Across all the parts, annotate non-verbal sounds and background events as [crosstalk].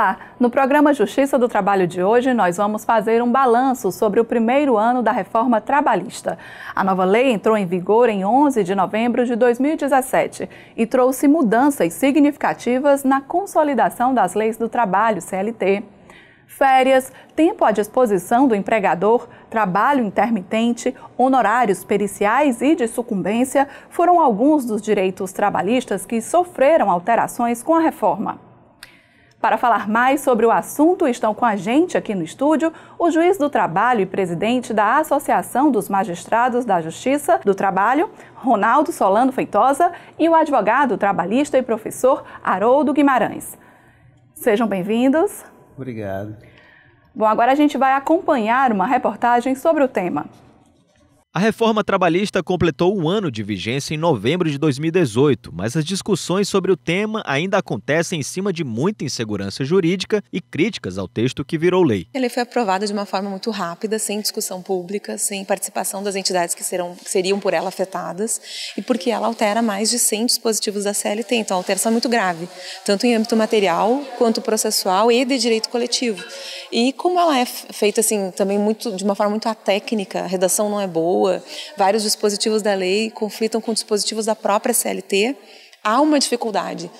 Olá! No programa Justiça do Trabalho de hoje, nós vamos fazer um balanço sobre o primeiro ano da reforma trabalhista. A nova lei entrou em vigor em 11 de novembro de 2017 e trouxe mudanças significativas na consolidação das leis do trabalho CLT. Férias, tempo à disposição do empregador, trabalho intermitente, honorários periciais e de sucumbência foram alguns dos direitos trabalhistas que sofreram alterações com a reforma. Para falar mais sobre o assunto, estão com a gente aqui no estúdio o juiz do trabalho e presidente da Associação dos Magistrados da Justiça do Trabalho, Ronaldo Solano Feitosa, e o advogado trabalhista e professor Haroldo Guimarães. Sejam bem-vindos. Obrigado. Bom, agora a gente vai acompanhar uma reportagem sobre o tema. A reforma trabalhista completou um ano de vigência em novembro de 2018, mas as discussões sobre o tema ainda acontecem em cima de muita insegurança jurídica e críticas ao texto que virou lei. Ele foi aprovado de uma forma muito rápida, sem discussão pública, sem participação das entidades que, serão, que seriam por ela afetadas, e porque ela altera mais de 100 dispositivos da CLT. Então, a alteração é muito grave, tanto em âmbito material, quanto processual e de direito coletivo. E como ela é feita assim, também muito, de uma forma muito atécnica, a redação não é boa, rua. Vários dispositivos da lei conflitam com dispositivos da própria CLT há uma dificuldade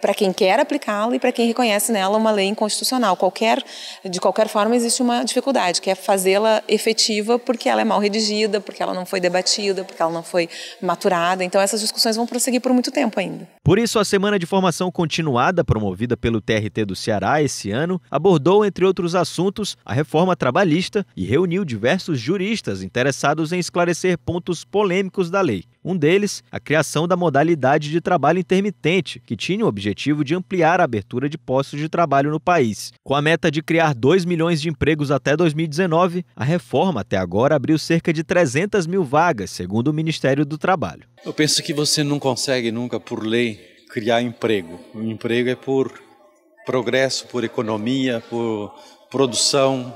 para quem quer aplicá-la e para quem reconhece nela uma lei inconstitucional. Qualquer, de qualquer forma, existe uma dificuldade, que é fazê-la efetiva porque ela é mal redigida, porque ela não foi debatida, porque ela não foi maturada. Então, essas discussões vão prosseguir por muito tempo ainda. Por isso, a Semana de Formação Continuada, promovida pelo TRT do Ceará esse ano, abordou, entre outros assuntos, a reforma trabalhista e reuniu diversos juristas interessados em esclarecer pontos polêmicos da lei. Um deles, a criação da modalidade de trabalho trabalho intermitente, que tinha o objetivo de ampliar a abertura de postos de trabalho no país. Com a meta de criar 2 milhões de empregos até 2019, a reforma até agora abriu cerca de 300 mil vagas, segundo o Ministério do Trabalho. Eu penso que você não consegue nunca, por lei, criar emprego. O emprego é por progresso, por economia, por produção.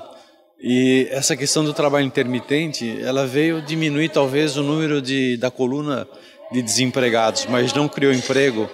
E essa questão do trabalho intermitente, ela veio diminuir talvez o número de, da coluna de desempregados, mas não criou emprego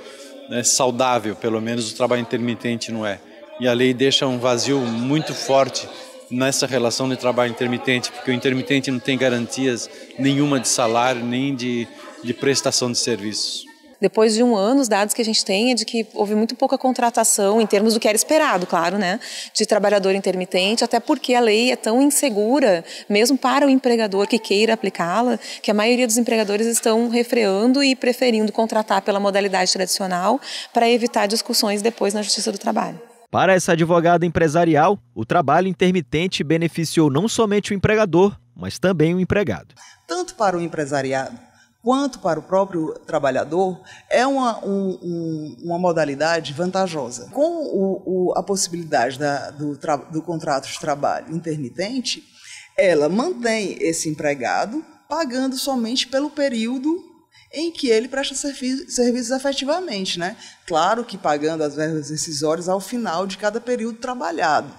né, saudável, pelo menos o trabalho intermitente não é. E a lei deixa um vazio muito forte nessa relação de trabalho intermitente, porque o intermitente não tem garantias nenhuma de salário, nem de, de prestação de serviços. Depois de um ano, os dados que a gente tem é de que houve muito pouca contratação, em termos do que era esperado, claro, né, de trabalhador intermitente, até porque a lei é tão insegura, mesmo para o empregador que queira aplicá-la, que a maioria dos empregadores estão refreando e preferindo contratar pela modalidade tradicional para evitar discussões depois na Justiça do Trabalho. Para essa advogada empresarial, o trabalho intermitente beneficiou não somente o empregador, mas também o empregado. Tanto para o empresariado quanto para o próprio trabalhador, é uma, um, um, uma modalidade vantajosa. Com o, o, a possibilidade da, do, do contrato de trabalho intermitente, ela mantém esse empregado pagando somente pelo período em que ele presta serviços efetivamente, né? Claro que pagando as verbas decisórias ao final de cada período trabalhado.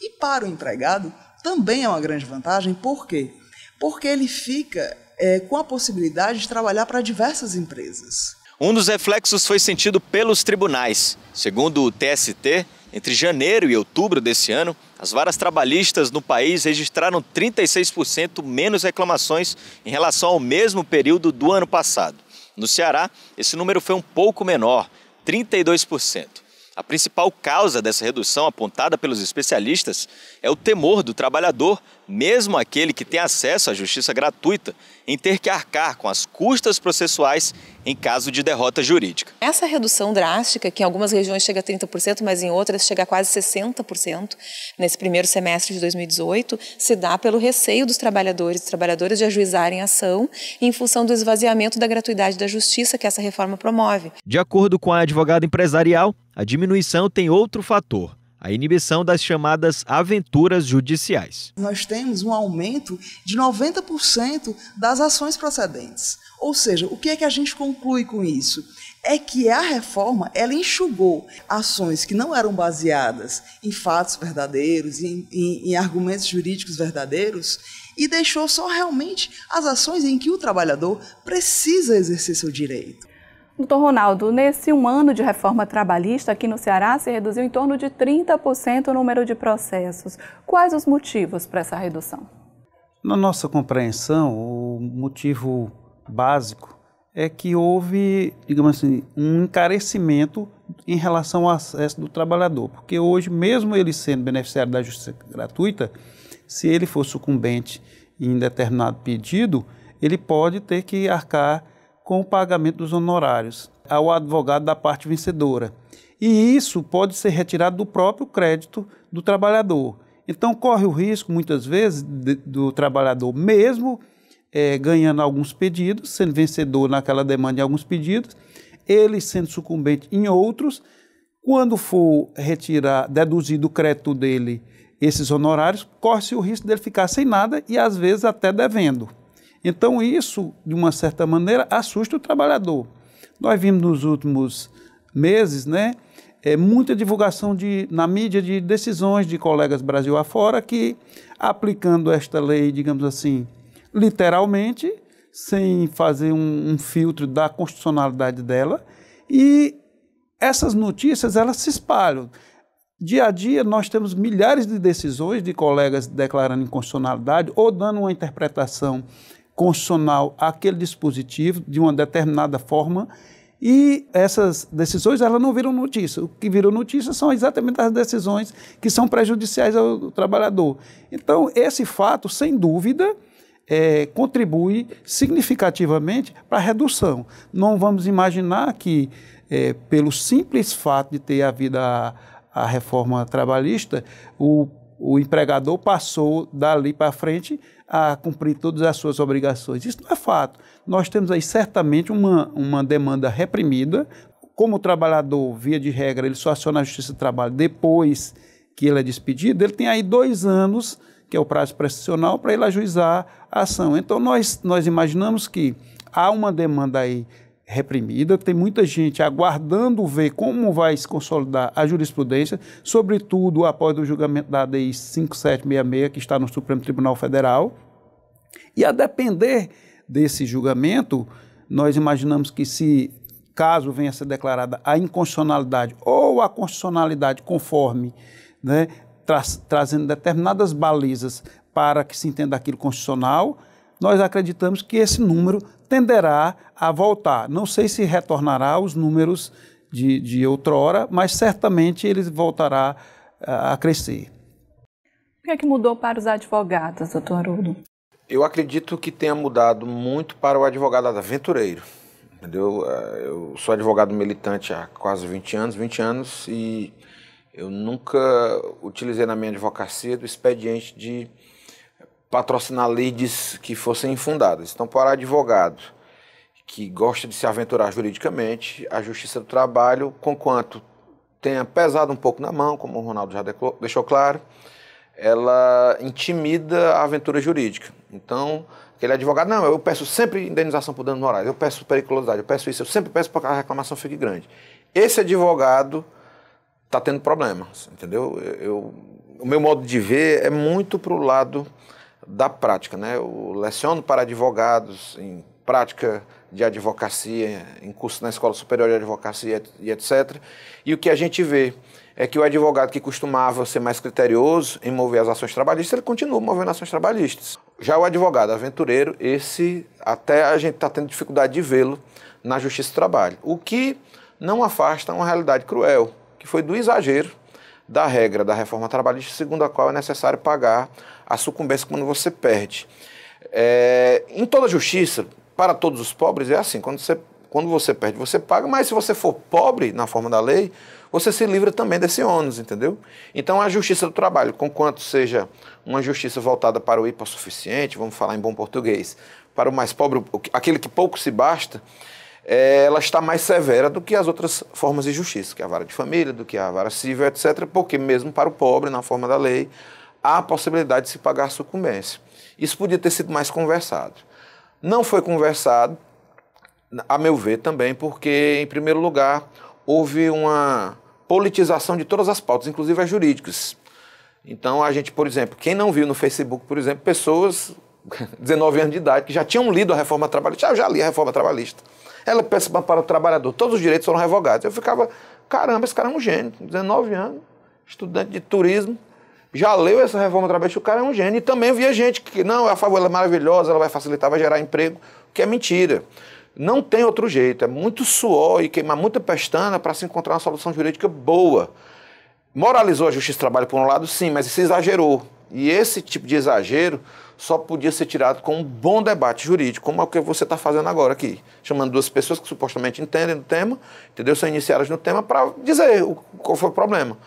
E para o empregado também é uma grande vantagem, por quê? Porque ele fica é, com a possibilidade de trabalhar para diversas empresas. Um dos reflexos foi sentido pelos tribunais. Segundo o TST, entre janeiro e outubro desse ano, as varas trabalhistas no país registraram 36% menos reclamações em relação ao mesmo período do ano passado. No Ceará, esse número foi um pouco menor, 32%. A principal causa dessa redução apontada pelos especialistas é o temor do trabalhador mesmo aquele que tem acesso à justiça gratuita, em ter que arcar com as custas processuais em caso de derrota jurídica. Essa redução drástica, que em algumas regiões chega a 30%, mas em outras chega a quase 60% nesse primeiro semestre de 2018, se dá pelo receio dos trabalhadores e trabalhadoras de ajuizarem ação em função do esvaziamento da gratuidade da justiça que essa reforma promove. De acordo com a advogada empresarial, a diminuição tem outro fator a inibição das chamadas aventuras judiciais. Nós temos um aumento de 90% das ações procedentes. Ou seja, o que é que a gente conclui com isso? É que a reforma ela enxugou ações que não eram baseadas em fatos verdadeiros, em, em, em argumentos jurídicos verdadeiros, e deixou só realmente as ações em que o trabalhador precisa exercer seu direito. Doutor Ronaldo, nesse um ano de reforma trabalhista aqui no Ceará, se reduziu em torno de 30% o número de processos. Quais os motivos para essa redução? Na nossa compreensão, o motivo básico é que houve, digamos assim, um encarecimento em relação ao acesso do trabalhador, porque hoje, mesmo ele sendo beneficiário da justiça gratuita, se ele for sucumbente em determinado pedido, ele pode ter que arcar com o pagamento dos honorários ao advogado da parte vencedora. E isso pode ser retirado do próprio crédito do trabalhador. Então, corre o risco, muitas vezes, de, do trabalhador, mesmo é, ganhando alguns pedidos, sendo vencedor naquela demanda de alguns pedidos, ele sendo sucumbente em outros, quando for retirar, deduzir do crédito dele esses honorários, corre-se o risco dele ficar sem nada e, às vezes, até devendo. Então, isso, de uma certa maneira, assusta o trabalhador. Nós vimos nos últimos meses, né? É, muita divulgação de, na mídia de decisões de colegas Brasil afora que, aplicando esta lei, digamos assim, literalmente, sem fazer um, um filtro da constitucionalidade dela, e essas notícias elas se espalham. Dia a dia nós temos milhares de decisões de colegas declarando inconstitucionalidade ou dando uma interpretação constitucional àquele dispositivo de uma determinada forma. E essas decisões elas não viram notícia. O que virou notícia são exatamente as decisões que são prejudiciais ao trabalhador. Então, esse fato, sem dúvida, é, contribui significativamente para a redução. Não vamos imaginar que, é, pelo simples fato de ter havido a, a reforma trabalhista, o, o empregador passou dali para frente a cumprir todas as suas obrigações. Isso não é fato. Nós temos aí certamente uma, uma demanda reprimida. Como o trabalhador, via de regra, ele só aciona a Justiça do Trabalho depois que ele é despedido, ele tem aí dois anos, que é o prazo prescricional, para ele ajuizar a ação. Então, nós, nós imaginamos que há uma demanda aí reprimida, tem muita gente aguardando ver como vai se consolidar a jurisprudência, sobretudo após o julgamento da ADI 5766, que está no Supremo Tribunal Federal. E a depender desse julgamento, nós imaginamos que se caso venha a ser declarada a inconstitucionalidade ou a constitucionalidade conforme, né, tra trazendo determinadas balizas para que se entenda aquilo constitucional, nós acreditamos que esse número tenderá a voltar. Não sei se retornará aos números de, de outrora, mas certamente ele voltará a, ah, a crescer. O que é que mudou para os advogados, doutor Haroldo? Eu acredito que tenha mudado muito para o advogado aventureiro. Entendeu? Ah, eu sou advogado militante há quase 20 anos, 20 anos, e eu nunca utilizei na minha advocacia do expediente de patrocinar leads que fossem infundadas. Então, para advogado que gosta de se aventurar juridicamente, a Justiça do Trabalho, conquanto tenha pesado um pouco na mão, como o Ronaldo já deixou claro, ela intimida a aventura jurídica. Então, aquele advogado, não, eu peço sempre indenização por danos morais, eu peço periculosidade, eu peço isso, eu sempre peço para que a reclamação fique grande. Esse advogado está tendo problemas, entendeu? Eu, eu, o meu modo de ver é muito para o lado da prática. Né? Eu leciono para advogados em prática de advocacia, em curso na Escola Superior de Advocacia e etc. E o que a gente vê é que o advogado que costumava ser mais criterioso em mover as ações trabalhistas, ele continua movendo ações trabalhistas. Já o advogado aventureiro, esse até a gente está tendo dificuldade de vê-lo na Justiça do Trabalho. O que não afasta uma realidade cruel, que foi do exagero da regra da reforma trabalhista, segundo a qual é necessário pagar a sucumbência quando você perde. É, em toda justiça, para todos os pobres, é assim: quando você, quando você perde, você paga, mas se você for pobre, na forma da lei, você se livra também desse ônus, entendeu? Então a justiça do trabalho, conquanto seja uma justiça voltada para o hipossuficiente, vamos falar em bom português, para o mais pobre, aquele que pouco se basta, é, ela está mais severa do que as outras formas de justiça, que é a vara de família, do que a vara civil, etc., porque mesmo para o pobre, na forma da lei, há a possibilidade de se pagar sucumbência. Isso podia ter sido mais conversado. Não foi conversado, a meu ver também, porque, em primeiro lugar, houve uma politização de todas as pautas, inclusive as jurídicas. Então, a gente, por exemplo, quem não viu no Facebook, por exemplo, pessoas 19 [laughs] anos de idade, que já tinham lido a reforma trabalhista. Ah, eu já li a reforma trabalhista. Ela pensa para o trabalhador, todos os direitos foram revogados. Eu ficava, caramba, esse cara é um gênio, 19 anos, estudante de turismo, já leu essa reforma trabalhista, o cara é um gênio. E também via gente que, não, a favor, é maravilhosa, ela vai facilitar, vai gerar emprego, o que é mentira. Não tem outro jeito, é muito suor e queimar muita pestana para se encontrar uma solução jurídica boa. Moralizou a justiça do trabalho por um lado, sim, mas se exagerou. E esse tipo de exagero só podia ser tirado com um bom debate jurídico, como é o que você está fazendo agora aqui, chamando duas pessoas que supostamente entendem do tema, entendeu? São iniciadas no tema para dizer o, qual foi o problema.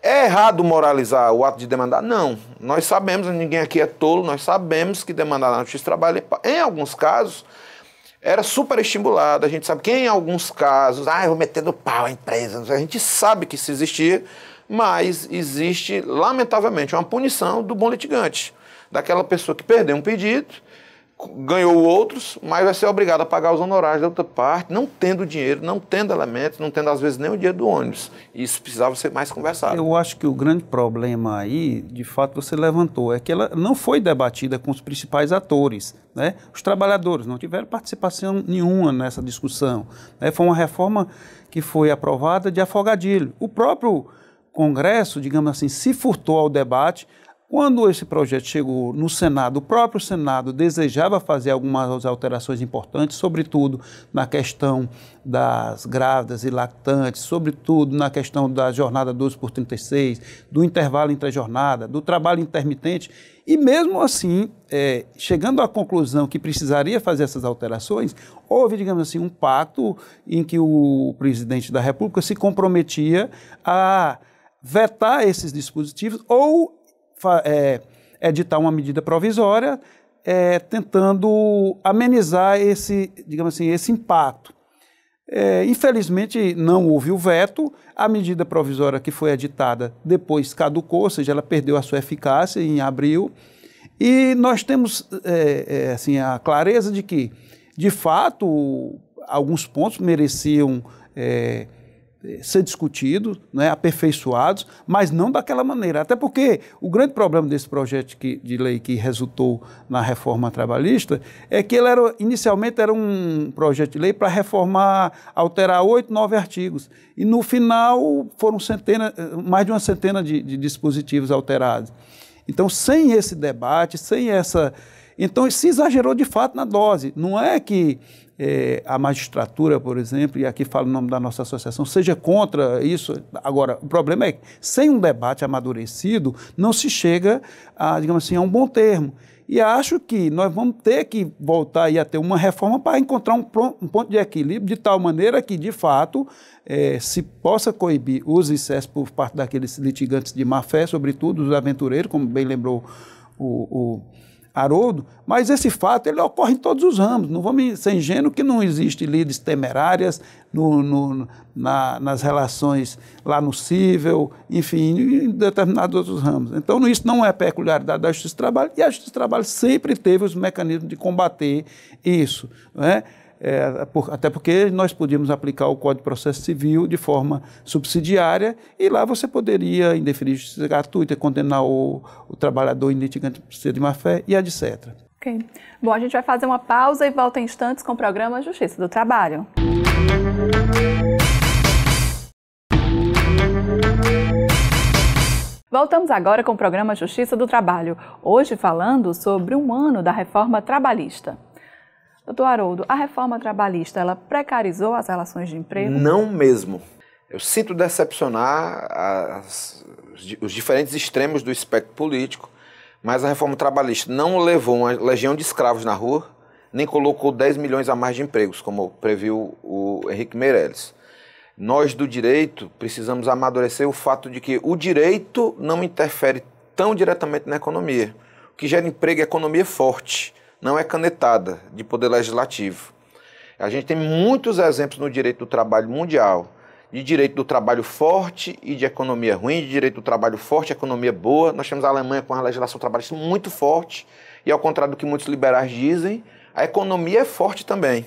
É errado moralizar o ato de demandar? Não. Nós sabemos, ninguém aqui é tolo, nós sabemos que demandar na justiça trabalha trabalho, em alguns casos, era super estimulado. A gente sabe que em alguns casos, ah, eu vou meter no pau a empresa, a gente sabe que isso existia, mas existe, lamentavelmente, uma punição do bom litigante daquela pessoa que perdeu um pedido, ganhou outros, mas vai ser obrigado a pagar os honorários da outra parte, não tendo dinheiro, não tendo elementos, não tendo às vezes nem o dinheiro do ônibus. Isso precisava ser mais conversado. Eu acho que o grande problema aí, de fato, você levantou, é que ela não foi debatida com os principais atores. Né? Os trabalhadores não tiveram participação nenhuma nessa discussão. Né? Foi uma reforma que foi aprovada de afogadilho. O próprio Congresso, digamos assim, se furtou ao debate quando esse projeto chegou no Senado, o próprio Senado desejava fazer algumas alterações importantes, sobretudo na questão das grávidas e lactantes, sobretudo na questão da jornada 12 por 36, do intervalo entre a jornada, do trabalho intermitente. E mesmo assim, é, chegando à conclusão que precisaria fazer essas alterações, houve, digamos assim, um pacto em que o presidente da República se comprometia a vetar esses dispositivos ou é, editar uma medida provisória é, tentando amenizar esse, digamos assim, esse impacto. É, infelizmente, não houve o veto, a medida provisória que foi editada depois caducou, ou seja, ela perdeu a sua eficácia em abril, e nós temos é, é assim, a clareza de que, de fato, alguns pontos mereciam é, ser discutidos, né, aperfeiçoados, mas não daquela maneira. Até porque o grande problema desse projeto que, de lei que resultou na reforma trabalhista é que ele era, inicialmente era um projeto de lei para reformar, alterar oito, nove artigos. E no final foram centena, mais de uma centena de, de dispositivos alterados. Então, sem esse debate, sem essa então, se exagerou de fato na dose. Não é que é, a magistratura, por exemplo, e aqui falo o nome da nossa associação, seja contra isso. Agora, o problema é que, sem um debate amadurecido, não se chega a, digamos assim, a um bom termo. E acho que nós vamos ter que voltar a ter uma reforma para encontrar um, um, ponto de equilíbrio de tal maneira que, de fato, é, se possa coibir os excessos por parte daqueles litigantes de má fé, sobretudo os aventureiros, como bem lembrou o, o Haroldo, mas esse fato ele ocorre em todos os ramos. Não vamos ser ingênuos que não existe lides temerárias no, no, na, nas relações lá no cível, enfim, em determinados outros ramos. Então, isso não é peculiaridade da Justiça do Trabalho e a Justiça do Trabalho sempre teve os mecanismos de combater isso. Não é? é, por, até porque nós podíamos aplicar o Código de Processo Civil de forma subsidiária e lá você poderia indeferir justiça gratuita, condenar o, o trabalhador em litigante por ser de má-fé e etc. Ok. Bom, a gente vai fazer uma pausa e volta em instantes com o programa Justiça do Trabalho. Voltamos agora com o programa Justiça do Trabalho, hoje falando sobre um ano da reforma trabalhista. Doutor Haroldo, a reforma trabalhista, ela precarizou as relações de emprego? Não mesmo. Eu sinto decepcionar as, os diferentes extremos do espectro político, mas a reforma trabalhista não levou uma legião de escravos na rua, nem colocou 10 milhões a mais de empregos, como previu o Henrique Meirelles. Nós do direito precisamos amadurecer o fato de que o direito não interfere tão diretamente na economia. O que gera emprego é economia forte não é canetada de poder legislativo. A gente tem muitos exemplos no direito do trabalho mundial, de direito do trabalho forte e de economia ruim, de direito do trabalho forte e economia boa. Nós temos a Alemanha com uma legislação trabalhista muito forte, e ao contrário do que muitos liberais dizem, a economia é forte também.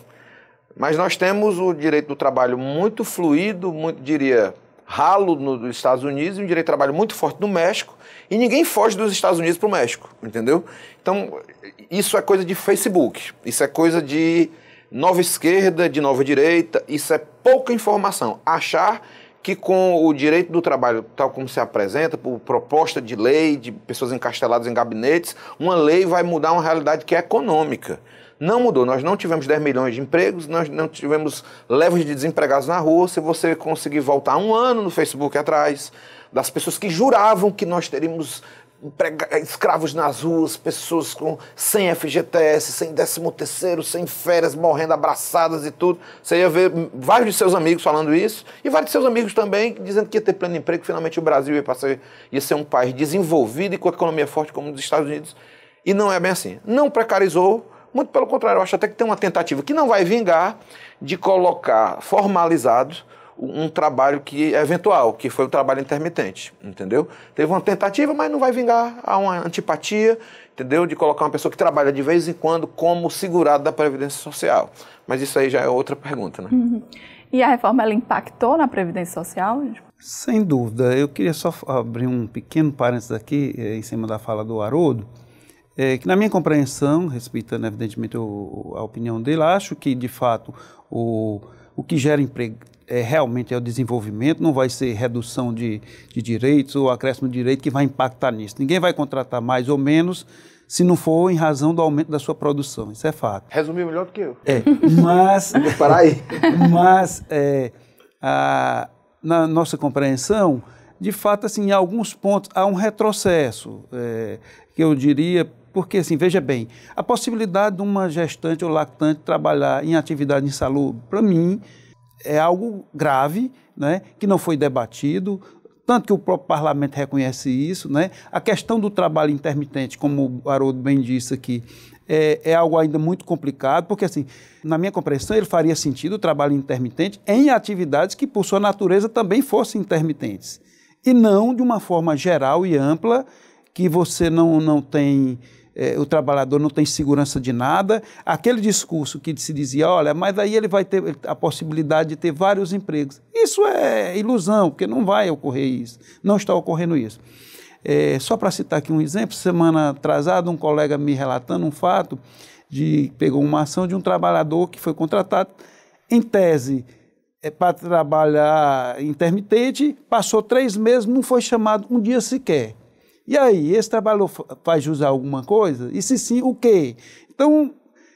Mas nós temos o direito do trabalho muito fluido, muito, diria, ralo nos Estados Unidos e um direito do trabalho muito forte no México, e ninguém foge dos Estados Unidos para o México, entendeu? Então, isso é coisa de Facebook, isso é coisa de nova esquerda, de nova direita, isso é pouca informação. Achar que com o direito do trabalho tal como se apresenta, por proposta de lei, de pessoas encasteladas em gabinetes, uma lei vai mudar uma realidade que é econômica. Não mudou. Nós não tivemos 10 milhões de empregos, nós não tivemos levas de desempregados na rua. Se você conseguir voltar um ano no Facebook atrás, das pessoas que juravam que nós teríamos escravos nas ruas, pessoas com sem FGTS, sem 13 terceiro, sem férias, morrendo abraçadas e tudo. Você ia ver vários de seus amigos falando isso e vários de seus amigos também dizendo que ia ter pleno emprego, que finalmente o Brasil ia, passar, ia ser um país desenvolvido e com economia forte como os Estados Unidos. E não é bem assim. Não precarizou, muito pelo contrário, eu acho até que tem uma tentativa que não vai vingar de colocar formalizados um trabalho que é eventual, que foi um trabalho intermitente, entendeu? Teve uma tentativa, mas não vai vingar, a uma antipatia, entendeu? De colocar uma pessoa que trabalha de vez em quando como segurado da Previdência Social. Mas isso aí já é outra pergunta, né? Uhum. E a reforma, ela impactou na Previdência Social? Sem dúvida. Eu queria só abrir um pequeno parênteses aqui, eh, em cima da fala do Haroldo, é, que na minha compreensão, respeitando evidentemente o, a opinião dele, acho que de fato o, o que gera emprego é, realmente é o desenvolvimento, não vai ser redução de, de direitos ou acréscimo de direito que vai impactar nisso. Ninguém vai contratar mais ou menos se não for em razão do aumento da sua produção. Isso é fato. Resumiu melhor do que eu. É, mas... [laughs] parar aí. [laughs] Mas, é, a, na nossa compreensão, de fato, assim, em alguns pontos há um retrocesso, é, que eu diria, porque, assim, veja bem, a possibilidade de uma gestante ou lactante trabalhar em atividade insalubre, para mim, é algo grave, né, que não foi debatido, tanto que o próprio parlamento reconhece isso. Né? A questão do trabalho intermitente, como o Haroldo bem disse aqui, é, é, algo ainda muito complicado, porque, assim, na minha compreensão, ele faria sentido o trabalho intermitente em atividades que, por sua natureza, também fossem intermitentes. E não de uma forma geral e ampla, que você não, não tem é, o trabalhador não tem segurança de nada. Aquele discurso que se dizia, olha, mas aí ele vai ter a possibilidade de ter vários empregos. Isso é ilusão, porque não vai ocorrer isso, não está ocorrendo isso. É, só para citar aqui um exemplo, semana atrasada, um colega me relatando um fato de pegou uma ação de um trabalhador que foi contratado, em tese, é, para trabalhar intermitente, passou três meses, não foi chamado um dia sequer. E aí, esse trabalhador faz jus a alguma coisa? E se sim, o quê? Então,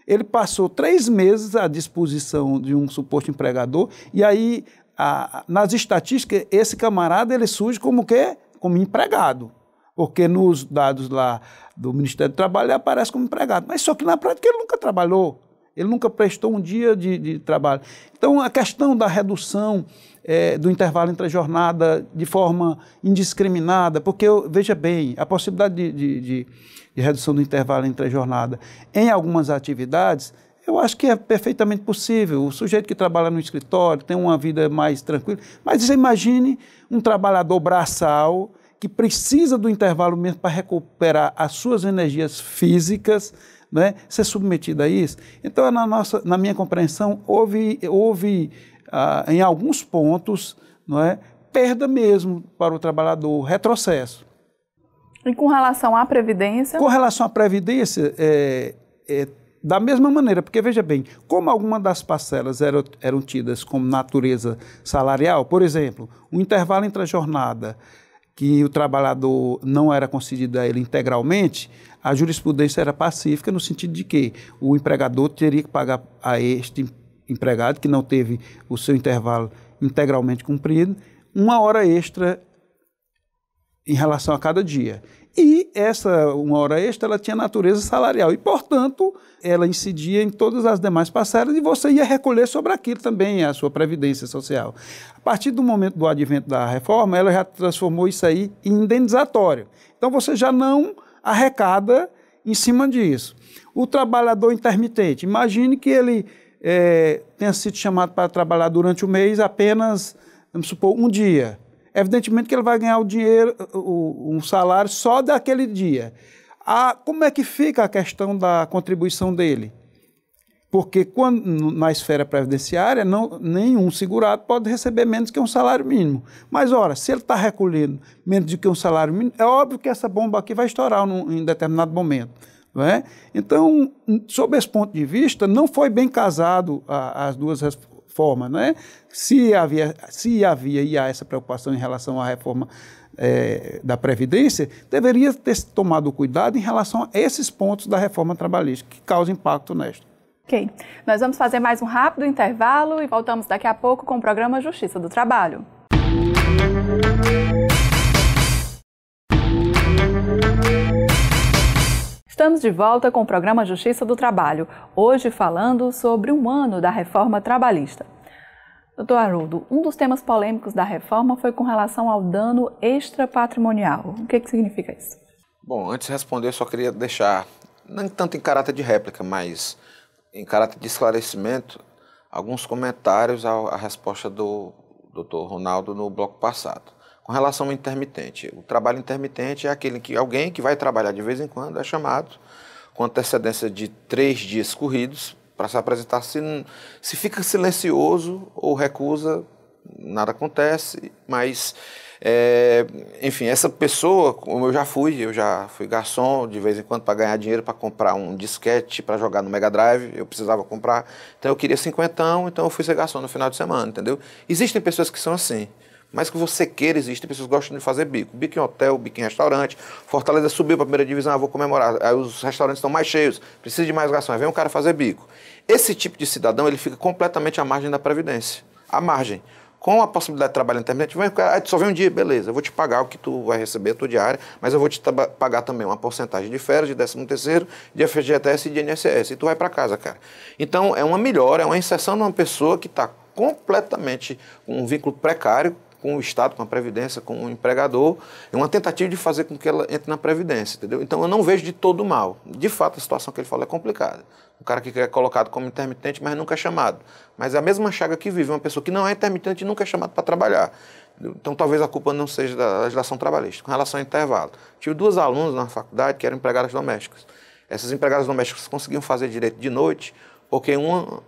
ele passou três meses à disposição de um suposto empregador, e aí, a, nas estatísticas, esse camarada ele surge como quê? Como empregado. Porque nos dados lá do Ministério do Trabalho ele aparece como empregado. Mas só que na prática ele nunca trabalhou. Ele nunca prestou um dia de, de trabalho. Então, a questão da redução é, do intervalo entre a jornada de forma indiscriminada, porque, eu, veja bem, a possibilidade de, de, de, de redução do intervalo entre a jornada em algumas atividades eu acho que é perfeitamente possível. O sujeito que trabalha no escritório tem uma vida mais tranquila. Mas você imagine um trabalhador braçal que precisa do intervalo mesmo para recuperar as suas energias físicas, né? ser submetido a isso. Então, é na, nossa, na minha compreensão, houve, houve ah, em alguns pontos, não é, perda mesmo para o trabalhador, retrocesso. E com relação à Previdência? Com relação à Previdência, é, é da mesma maneira, porque veja bem, como algumas das parcelas eram, eram tidas como natureza salarial, por exemplo, o um intervalo entre a jornada que o trabalhador não era concedido a ele integralmente, a jurisprudência era pacífica no sentido de que o empregador teria que pagar a este empregado que não teve o seu intervalo integralmente cumprido, uma hora extra em relação a cada dia. E essa uma hora extra ela tinha natureza salarial e, portanto, ela incidia em todas as demais parcelas e você ia recolher sobre aquilo também a sua previdência social. A partir do momento do advento da reforma, ela já transformou isso aí em indenizatório. Então você já não arrecada em cima disso. O trabalhador intermitente, imagine que ele é, tenha sido chamado para trabalhar durante o mês apenas, vamos supor, um dia. Evidentemente que ele vai ganhar o dinheiro, o, um salário só daquele dia. A, ah, como é que fica a questão da contribuição dele? Porque quando, na esfera previdenciária, não, nenhum segurado pode receber menos que um salário mínimo. Mas, ora, se ele está recolhendo menos do que um salário mínimo, é óbvio que essa bomba aqui vai estourar num, em determinado momento. Não é? Então, sob esse ponto de vista, não foi bem casado a, as duas reformas. Não é? se, havia, se havia e há essa preocupação em relação à reforma é, da Previdência, deveria ter tomado cuidado em relação a esses pontos da reforma trabalhista, que causam impacto nesta. Ok. Nós vamos fazer mais um rápido intervalo e voltamos daqui a pouco com o programa Justiça do Trabalho. Música Estamos de volta com o programa Justiça do Trabalho, hoje falando sobre um ano da reforma trabalhista. Doutor Haroldo, um dos temas polêmicos da reforma foi com relação ao dano extrapatrimonial. O que, que significa isso? Bom, antes de responder, eu só queria deixar, não tanto em caráter de réplica, mas em caráter de esclarecimento, alguns comentários à, à resposta do doutor Ronaldo no bloco passado com relação ao intermitente. O trabalho intermitente é aquele que alguém que vai trabalhar de vez em quando é chamado com antecedência de três dias corridos para se apresentar. Se, se fica silencioso ou recusa, nada acontece, mas. É, enfim, essa pessoa, como eu já fui, eu já fui garçom de vez em quando para ganhar dinheiro para comprar um disquete para jogar no Mega Drive, eu precisava comprar, então eu queria cinquentão, então eu fui ser garçom no final de semana, entendeu? Existem pessoas que são assim mas que você queira, existe pessoas que gostam de fazer bico. Bico em hotel, bico em restaurante. Fortaleza subiu para a primeira divisão, eu ah, vou comemorar. Aí os restaurantes estão mais cheios, precisa de mais garçons. Aí vem um cara fazer bico. Esse tipo de cidadão, ele fica completamente à margem da Previdência. À margem. Com a possibilidade de trabalho intermitente, vem, ah, só vem um dia, beleza, eu vou te pagar o que tu vai receber, a tua diária, mas eu vou te pagar também uma porcentagem de férias, de 13 terceiro, de FGTS e de INSS, e tu vai para casa, cara. Então, é uma melhora, é uma inserção de uma pessoa que está completamente com um vínculo precário, com o Estado, com a Previdência, com o empregador, é uma tentativa de fazer com que ela entre na Previdência, entendeu? Então eu não vejo de todo mal. De fato, a situação que ele fala é complicada. Um cara que é colocado como intermitente, mas nunca é chamado. Mas é a mesma chaga que vive, uma pessoa que não é intermitente e nunca é chamado para trabalhar. Então, talvez a culpa não seja da legislação trabalhista. Com relação ao intervalo, tive duas alunas na faculdade que eram empregadas domésticas. Essas empregadas domésticas conseguiam fazer direito de noite, porque uma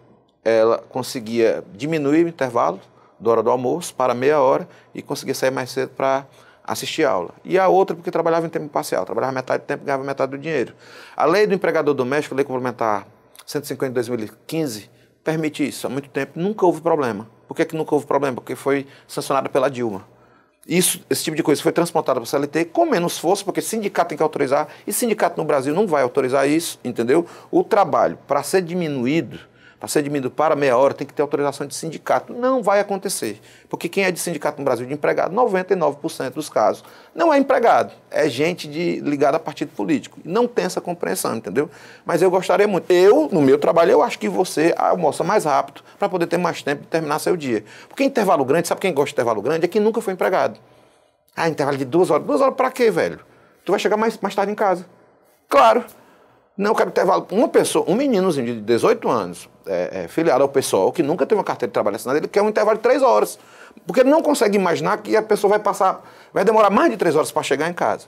ela conseguia diminuir o intervalo da hora do almoço para meia hora e conseguia sair mais cedo para assistir aula. E a outra porque trabalhava em tempo parcial, trabalhava metade do tempo e ganhava metade do dinheiro. A lei do empregador doméstico, a lei complementar 150 de 2015, permite isso. Há muito tempo nunca houve problema. Por que, que nunca houve problema? Porque foi sancionada pela Dilma. Isso, esse tipo de coisa foi transportada para o CLT com menos força, porque sindicato tem que autorizar, e sindicato no Brasil não vai autorizar isso, entendeu? O trabalho, para ser diminuído, Passei diminuído para meia hora, tem que ter autorização de sindicato. Não vai acontecer. Porque quem é de sindicato no Brasil de empregado, 99% dos casos, não é empregado. É gente de, ligada a partido político. Não tem essa compreensão, entendeu? Mas eu gostaria muito. Eu, no meu trabalho, eu acho que você almoça mais rápido para poder ter mais tempo de terminar seu dia. Porque intervalo grande, sabe quem gosta de intervalo grande? É quem nunca foi empregado. Ah, intervalo de duas horas. Duas horas para quê, velho? Tu vai chegar mais, mais tarde em casa. Claro. Não, quero intervalo. Uma pessoa, um meninozinho de 18 anos, é, é, filiado ao pessoal, que nunca teve uma carteira de trabalho assinada, ele quer um intervalo de três horas. Porque ele não consegue imaginar que a pessoa vai passar, vai demorar mais de três horas para chegar em casa.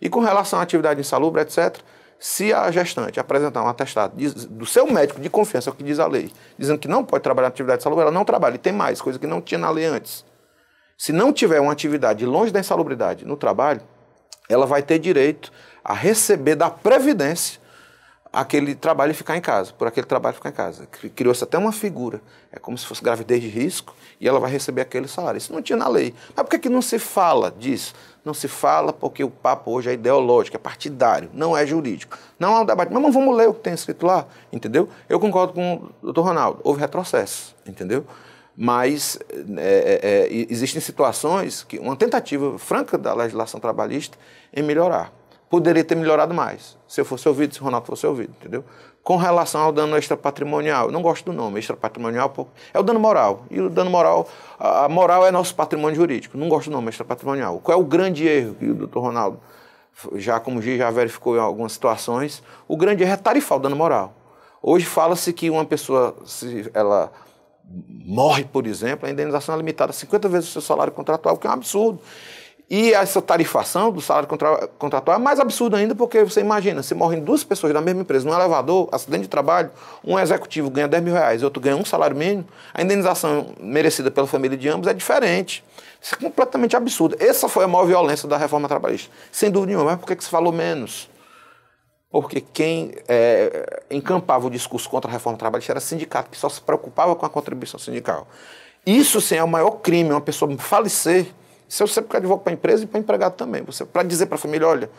E com relação à atividade insalubre, etc., se a gestante apresentar um atestado do seu médico de confiança, é o que diz a lei, dizendo que não pode trabalhar atividade insalubre, ela não trabalha. E tem mais, coisa que não tinha na lei antes. Se não tiver uma atividade longe da insalubridade no trabalho, ela vai ter direito a receber da Previdência aquele trabalho e ficar em casa, por aquele trabalho ficar em casa. Criou-se até uma figura, é como se fosse gravidez de risco e ela vai receber aquele salário. Isso não tinha na lei. Mas por que, que não se fala disso? Não se fala porque o papo hoje é ideológico, é partidário, não é jurídico. Não há um debate. Mas não vamos ler o que tem escrito lá, entendeu? Eu concordo com o doutor Ronaldo, houve retrocesso, entendeu? Mas é, é, é existem situações que uma tentativa franca da legislação trabalhista em melhorar poderia ter melhorado mais. Se eu fosse ouvido, se o Ronaldo fosse ouvido, entendeu? Com relação ao dano extrapatrimonial, não gosto do nome, extrapatrimonial é o dano moral. E o dano moral, a moral é nosso patrimônio jurídico. Não gosto do nome extrapatrimonial. Qual é o grande erro que o doutor Ronaldo, já como o já verificou em algumas situações, o grande erro é tarifar o dano moral. Hoje fala-se que uma pessoa, se ela morre, por exemplo, a indenização é limitada a 50 vezes o seu salário contratual, que é um absurdo. E essa tarifação do salário contratual é mais absurda ainda, porque você imagina, se morrem duas pessoas da mesma empresa, num elevador, acidente de trabalho, um executivo ganha 10 mil reais e outro ganha um salário mínimo, a indenização merecida pela família de ambos é diferente. Isso é completamente absurdo. Essa foi a maior violência da reforma trabalhista. Sem dúvida nenhuma. Mas por que, que se falou menos? Porque quem é, encampava o discurso contra a reforma trabalhista era sindicato, que só se preocupava com a contribuição sindical. Isso sim é o maior crime, uma pessoa falecer você ficar de volta para a empresa e para o empregado também. Você Para dizer para a família, olha,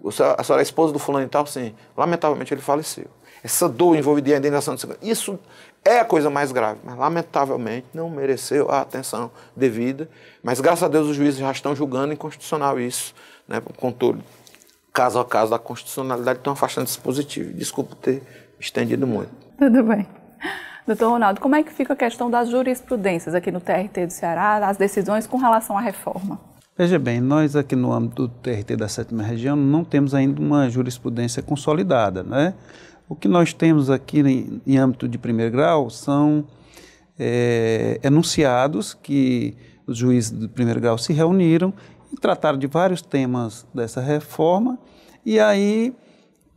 você, a senhora é a esposa do fulano e tal, sim, lamentavelmente ele faleceu. Essa dor envolvida em indenização de segurança, isso é a coisa mais grave, mas lamentavelmente não mereceu a atenção devida. Mas graças a Deus os juízes já estão julgando inconstitucional isso, né? contudo, caso a caso da constitucionalidade, estão afastando dispositivo. Desculpa ter estendido muito. Tudo bem. Doutor Ronaldo, como é que fica a questão das jurisprudências aqui no TRT do Ceará, as decisões com relação à reforma? Veja bem, nós aqui no âmbito do TRT da Sétima Região não temos ainda uma jurisprudência consolidada, né? O que nós temos aqui em, em âmbito de primeiro grau são é, enunciados que os juízes de primeiro grau se reuniram e trataram de vários temas dessa reforma, e aí,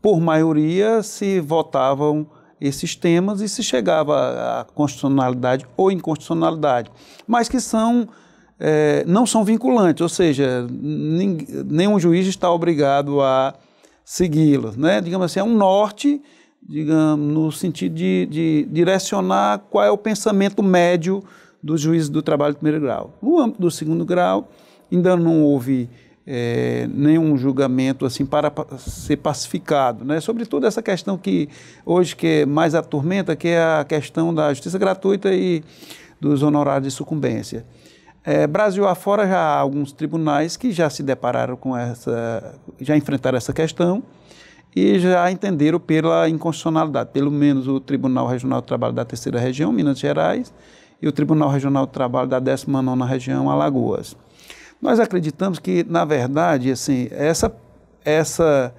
por maioria, se votavam esses temas e se chegava à constitucionalidade ou inconstitucionalidade, mas que são é, não são vinculantes, ou seja, nenhum juiz está obrigado a segui los Né? Digamos assim, é um norte, digamos, no sentido de, de, direcionar qual é o pensamento médio dos juízes do trabalho de primeiro grau. No âmbito do segundo grau, ainda não houve é, nenhum julgamento assim para ser pacificado, né? Sobretudo essa questão que hoje que é mais atormenta, que é a questão da justiça gratuita e dos honorários de sucumbência. É, Brasil afora já há alguns tribunais que já se depararam com essa, já enfrentaram essa questão e já entenderam pela inconstitucionalidade. Pelo menos o Tribunal Regional do Trabalho da Terceira Região, Minas Gerais, e o Tribunal Regional do Trabalho da 19ª Região, Alagoas. Nós acreditamos que, na verdade, assim, essa, essa,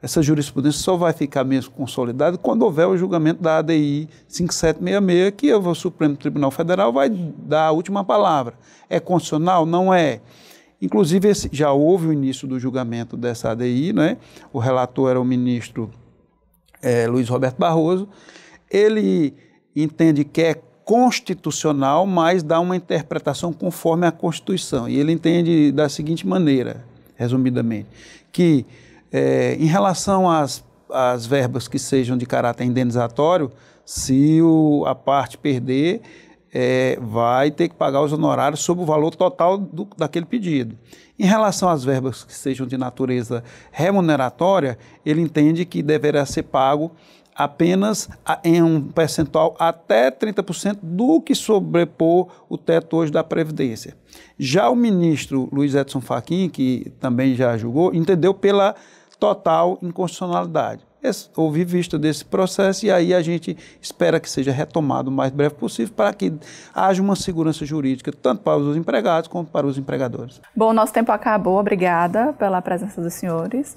essa jurisprudência só vai ficar mesmo consolidada quando houver o julgamento da ADI 5766, que o Supremo Tribunal Federal vai dar a última palavra. É constitucional? Não é. Inclusive, esse, já houve o início do julgamento dessa ADI, né? o relator era o ministro é, Luiz Roberto Barroso. Ele entende que é constitucional, mas dá uma interpretação conforme a Constituição. E ele entende da seguinte maneira, resumidamente, que é, em relação às, às verbas que sejam de caráter indenizatório, se o, a parte perder, é, vai ter que pagar os honorários sobre o valor total do, daquele pedido. Em relação às verbas que sejam de natureza remuneratória, ele entende que deverá ser pago apenas em um percentual até 30% do que sobrepor o teto hoje da Previdência. Já o ministro Luiz Edson Fachin, que também já julgou, entendeu pela total inconstitucionalidade. Houve vista desse processo e aí a gente espera que seja retomado o mais breve possível para que haja uma segurança jurídica, tanto para os empregados como para os empregadores. Bom, nosso tempo acabou. Obrigada pela presença dos senhores.